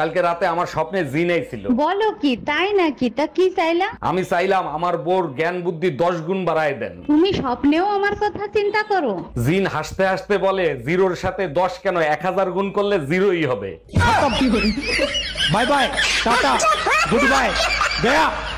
কালকে রাতে আমার স্বপ্নে জিনাই ছিল বলো কি তাই নাকি তা কি চাইলাম আমি চাইলাম আমার বোর জ্ঞান বুদ্ধি দশ গুণ বাড়াই দেন তুমি স্বপ্নেও আমার কথা চিন্তা করো জিন হাসতে হাসতে বলে জিরোর সাথে দশ কেন এক হাজার গুণ করলে জিরোই হবে বাই বাই টাটা গুড বাই দেয়া